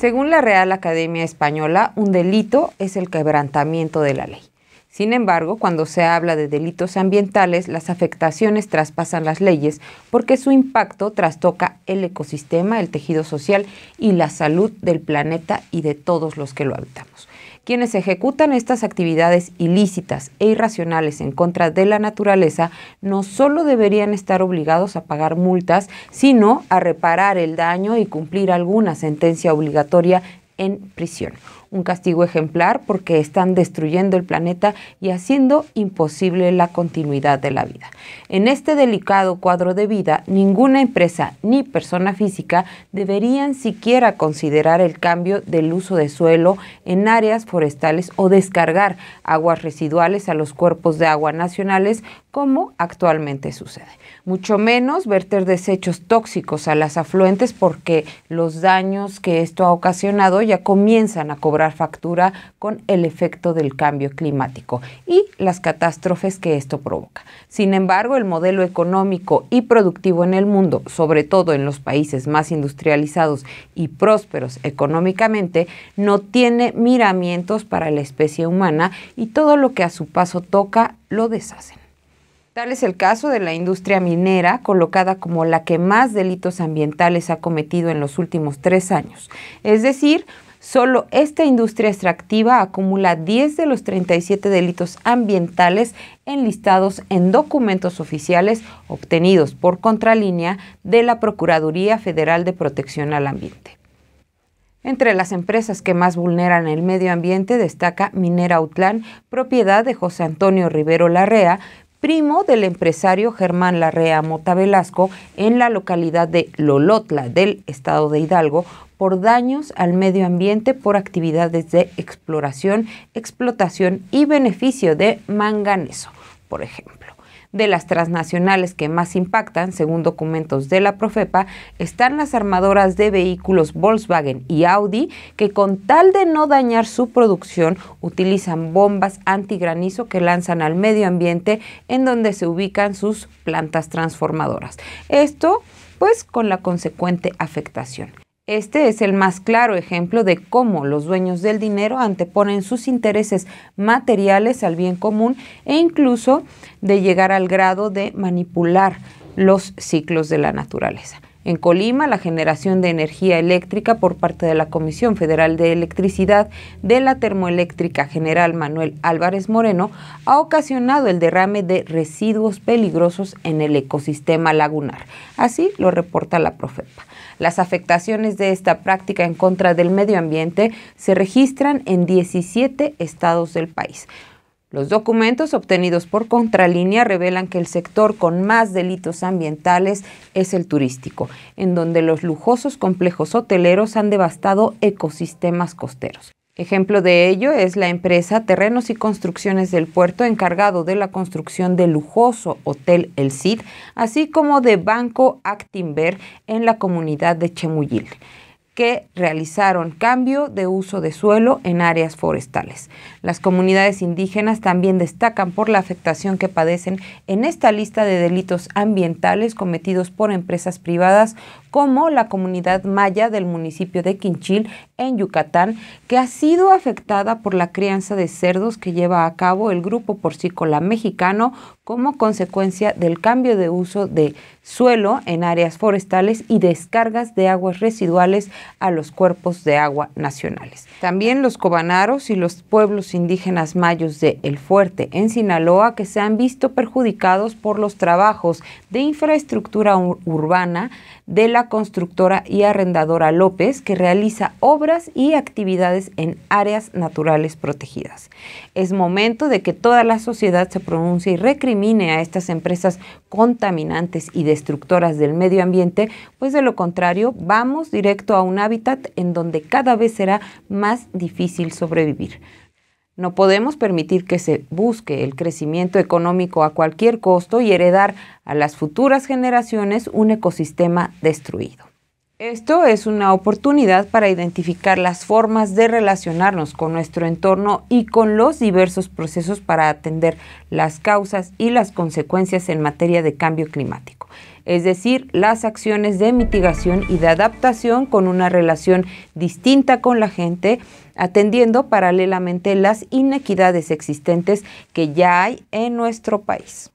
Según la Real Academia Española, un delito es el quebrantamiento de la ley. Sin embargo, cuando se habla de delitos ambientales, las afectaciones traspasan las leyes porque su impacto trastoca el ecosistema, el tejido social y la salud del planeta y de todos los que lo habitamos. Quienes ejecutan estas actividades ilícitas e irracionales en contra de la naturaleza no solo deberían estar obligados a pagar multas, sino a reparar el daño y cumplir alguna sentencia obligatoria en prisión un castigo ejemplar porque están destruyendo el planeta y haciendo imposible la continuidad de la vida. En este delicado cuadro de vida, ninguna empresa ni persona física deberían siquiera considerar el cambio del uso de suelo en áreas forestales o descargar aguas residuales a los cuerpos de agua nacionales como actualmente sucede. Mucho menos verter desechos tóxicos a las afluentes porque los daños que esto ha ocasionado ya comienzan a cobrar factura con el efecto del cambio climático y las catástrofes que esto provoca. Sin embargo, el modelo económico y productivo en el mundo, sobre todo en los países más industrializados y prósperos económicamente, no tiene miramientos para la especie humana y todo lo que a su paso toca lo deshacen. Tal es el caso de la industria minera, colocada como la que más delitos ambientales ha cometido en los últimos tres años, es decir, Solo esta industria extractiva acumula 10 de los 37 delitos ambientales enlistados en documentos oficiales obtenidos por contralínea de la Procuraduría Federal de Protección al Ambiente. Entre las empresas que más vulneran el medio ambiente destaca Minera Utlán, propiedad de José Antonio Rivero Larrea, primo del empresario Germán Larrea Mota Velasco en la localidad de Lolotla del estado de Hidalgo por daños al medio ambiente por actividades de exploración, explotación y beneficio de manganeso, por ejemplo. De las transnacionales que más impactan, según documentos de la Profepa, están las armadoras de vehículos Volkswagen y Audi, que con tal de no dañar su producción, utilizan bombas antigranizo que lanzan al medio ambiente en donde se ubican sus plantas transformadoras. Esto, pues, con la consecuente afectación. Este es el más claro ejemplo de cómo los dueños del dinero anteponen sus intereses materiales al bien común e incluso de llegar al grado de manipular los ciclos de la naturaleza. En Colima, la generación de energía eléctrica por parte de la Comisión Federal de Electricidad de la termoeléctrica General Manuel Álvarez Moreno ha ocasionado el derrame de residuos peligrosos en el ecosistema lagunar. Así lo reporta la Profepa. Las afectaciones de esta práctica en contra del medio ambiente se registran en 17 estados del país. Los documentos obtenidos por Contralínea revelan que el sector con más delitos ambientales es el turístico, en donde los lujosos complejos hoteleros han devastado ecosistemas costeros. Ejemplo de ello es la empresa Terrenos y Construcciones del Puerto encargado de la construcción del lujoso Hotel El Cid, así como de Banco Actinver en la comunidad de Chemuyil que realizaron cambio de uso de suelo en áreas forestales. Las comunidades indígenas también destacan por la afectación que padecen en esta lista de delitos ambientales cometidos por empresas privadas como la comunidad maya del municipio de Quinchil en Yucatán, que ha sido afectada por la crianza de cerdos que lleva a cabo el grupo porcícola mexicano como consecuencia del cambio de uso de suelo en áreas forestales y descargas de aguas residuales a los cuerpos de agua nacionales. También los cobanaros y los pueblos indígenas mayos de El Fuerte en Sinaloa que se han visto perjudicados por los trabajos de infraestructura urbana de la constructora y arrendadora López, que realiza obras y actividades en áreas naturales protegidas. Es momento de que toda la sociedad se pronuncie y recrimine a estas empresas contaminantes y destructoras del medio ambiente, pues de lo contrario vamos directo a un hábitat en donde cada vez será más difícil sobrevivir. No podemos permitir que se busque el crecimiento económico a cualquier costo y heredar a las futuras generaciones un ecosistema destruido. Esto es una oportunidad para identificar las formas de relacionarnos con nuestro entorno y con los diversos procesos para atender las causas y las consecuencias en materia de cambio climático, es decir, las acciones de mitigación y de adaptación con una relación distinta con la gente, atendiendo paralelamente las inequidades existentes que ya hay en nuestro país.